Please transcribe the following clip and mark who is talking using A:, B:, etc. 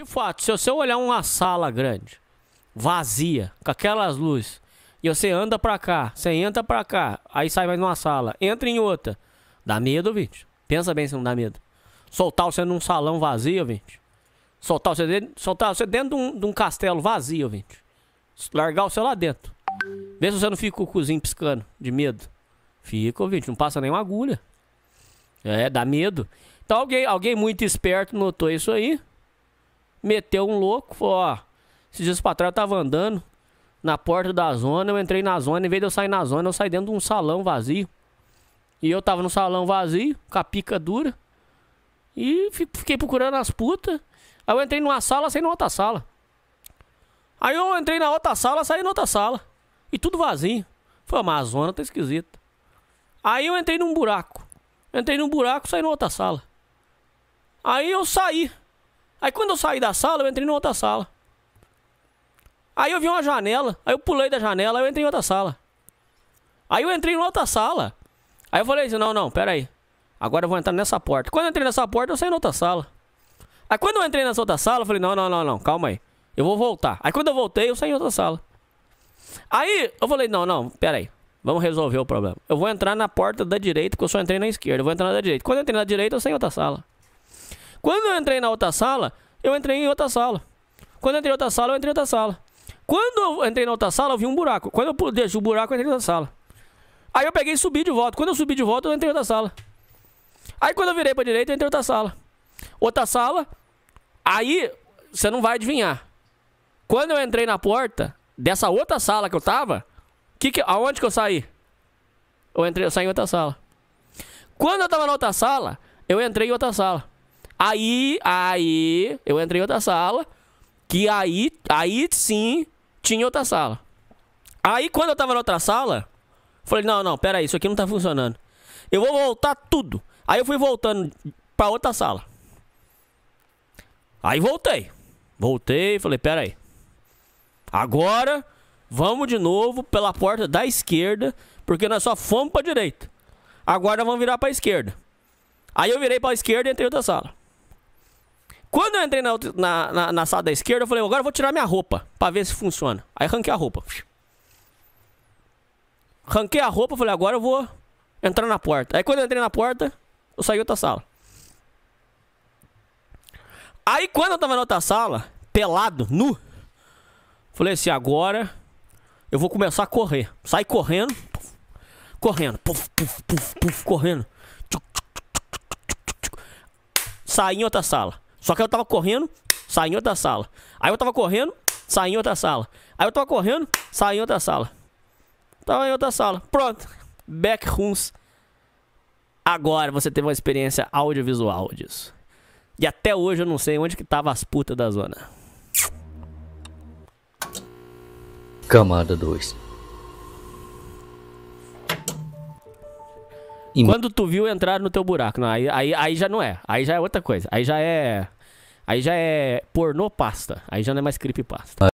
A: De fato, se você olhar uma sala grande, vazia, com aquelas luzes, e você anda pra cá, você entra pra cá, aí sai mais numa sala, entra em outra, dá medo, Vinte. Pensa bem se não dá medo. Soltar você num salão vazio, Vinte. Soltar você dentro, soltar você dentro de um, de um castelo vazio, Vinte. Largar o seu lá dentro. Vê se você não fica com o cozinho piscando de medo. Fica, Vinte, não passa nenhuma agulha. É, dá medo. Então alguém, alguém muito esperto notou isso aí meteu um louco, falou, ó, esses dias pra trás eu tava andando na porta da zona, eu entrei na zona, em vez de eu sair na zona, eu saí dentro de um salão vazio. E eu tava no salão vazio, com a pica dura. E fiquei procurando as putas. Aí eu entrei numa sala, saí numa outra sala. Aí eu entrei na outra sala, saí na outra sala. E tudo vazio. Falei, mas a zona tá esquisita. Aí eu entrei num buraco. Entrei num buraco, saí numa outra sala. Aí eu saí. Aí quando eu saí da sala, eu entrei numa outra sala. Aí eu vi uma janela, aí eu pulei da janela, aí eu entrei em outra sala. Aí eu entrei em outra sala. Aí eu falei assim, não, não, pera aí. Agora eu vou entrar nessa porta. Quando eu entrei nessa porta, eu saí em outra sala. Aí quando eu entrei nessa outra sala, eu falei, não, não, não, não, calma aí. Eu vou voltar. Aí quando eu voltei, eu saí em outra sala. Aí eu falei, não, não, pera aí. Vamos resolver o problema. Eu vou entrar na porta da direita, porque eu só entrei na esquerda. Eu vou entrar na direita. Quando eu entrei na direita, eu saí em outra sala. Quando eu entrei na outra sala, eu entrei em outra sala. Quando eu entrei em outra sala, eu entrei em outra sala. Quando eu entrei na outra sala, eu vi um buraco. Quando eu deixo o buraco, eu entrei na outra sala. Aí eu peguei e subi de volta. Quando eu subi de volta, eu entrei em outra sala. Aí quando eu virei pra direita, eu entrei em outra sala. Outra sala. Aí, você não vai adivinhar. Quando eu entrei na porta dessa outra sala que eu tava, que que, aonde que eu saí? Eu, entrei, eu saí em outra sala. Quando eu tava na outra sala, eu entrei em outra sala. Aí, aí, eu entrei em outra sala, que aí, aí sim, tinha outra sala. Aí quando eu tava na outra sala, falei, não, não, pera aí, isso aqui não tá funcionando. Eu vou voltar tudo. Aí eu fui voltando pra outra sala. Aí voltei. Voltei, falei, pera aí. Agora, vamos de novo pela porta da esquerda, porque nós só fomos pra direita. Agora vamos virar pra esquerda. Aí eu virei pra esquerda e entrei em outra sala. Quando eu entrei na, na, na, na sala da esquerda, eu falei, agora eu vou tirar minha roupa pra ver se funciona. Aí ranquei a roupa. Ranquei a roupa, falei, agora eu vou entrar na porta. Aí quando eu entrei na porta, eu saí outra sala. Aí quando eu tava na outra sala, pelado, nu, falei assim, agora eu vou começar a correr. Sai correndo, correndo, puf, puf, puf, puf, correndo. Saí em outra sala. Só que eu tava correndo, saí em outra sala. Aí eu tava correndo, saí em outra sala. Aí eu tava correndo, saí em outra sala. Tava em outra sala. Pronto. Backrooms. Agora você teve uma experiência audiovisual disso. E até hoje eu não sei onde que tava as putas da zona. Camada 2 Quando tu viu entrar no teu buraco. Não, aí, aí, aí já não é. Aí já é outra coisa. Aí já é. Aí já é pornô pasta. Aí já não é mais creepypasta. Ah.